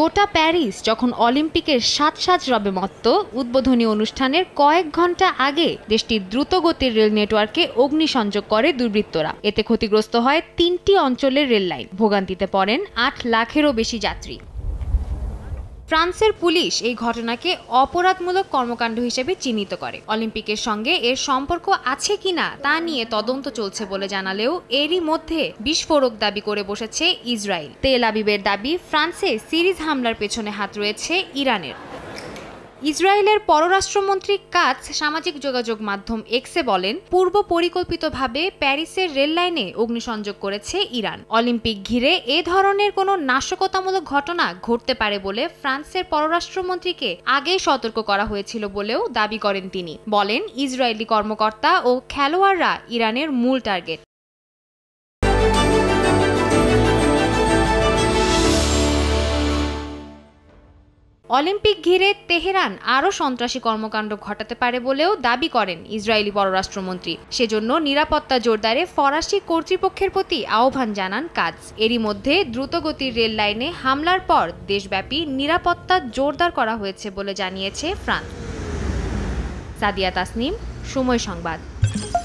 গোটা প্যারিস যখন অলিম্পিকের সাত সাত রবে মত্ত উদ্বোধনী অনুষ্ঠানের কয়েক ঘন্টা আগে দেশটির দ্রুতগতির রেল নেটওয়ার্কে অগ্নিসংযোগ করে দুর্বৃত্তরা এতে ক্ষতিগ্রস্ত হয় তিনটি অঞ্চলের রেল লাইন ভোগান্তিতে পড়েন আট লাখেরও বেশি যাত্রী ফ্রান্সের পুলিশ এই ঘটনাকে অপরাধমূলক কর্মকাণ্ড হিসেবে চিহ্নিত করে অলিম্পিকের সঙ্গে এর সম্পর্ক আছে কি না তা নিয়ে তদন্ত চলছে বলে জানালেও এরই মধ্যে বিস্ফোরক দাবি করে বসেছে ইসরায়েল তেল আবিবের দাবি ফ্রান্সে সিরিজ হামলার পেছনে হাত রয়েছে ইরানের ইসরায়েলের পররাষ্ট্রমন্ত্রী কাজ সামাজিক যোগাযোগ মাধ্যম এক্সে বলেন পূর্ব পরিকল্পিতভাবে প্যারিসের রেল লাইনে অগ্নিসংযোগ করেছে ইরান অলিম্পিক ঘিরে এ ধরনের কোনো নাশকতামূলক ঘটনা ঘটতে পারে বলে ফ্রান্সের পররাষ্ট্রমন্ত্রীকে আগেই সতর্ক করা হয়েছিল বলেও দাবি করেন তিনি বলেন ইসরায়েলি কর্মকর্তা ও খেলোয়াড়রা ইরানের মূল টার্গেট অলিম্পিক ঘিরে তেহরান আরও সন্ত্রাসী কর্মকাণ্ড ঘটাতে পারে বলেও দাবি করেন ইসরায়েলি পররাষ্ট্রমন্ত্রী সেজন্য নিরাপত্তা জোরদারে ফরাসি কর্তৃপক্ষের প্রতি আহ্বান জানান কাজ এরই মধ্যে দ্রুতগতির রেল লাইনে হামলার পর দেশব্যাপী নিরাপত্তা জোরদার করা হয়েছে বলে জানিয়েছে ফ্রান্স সাদিয়া তাসনিম সময় সংবাদ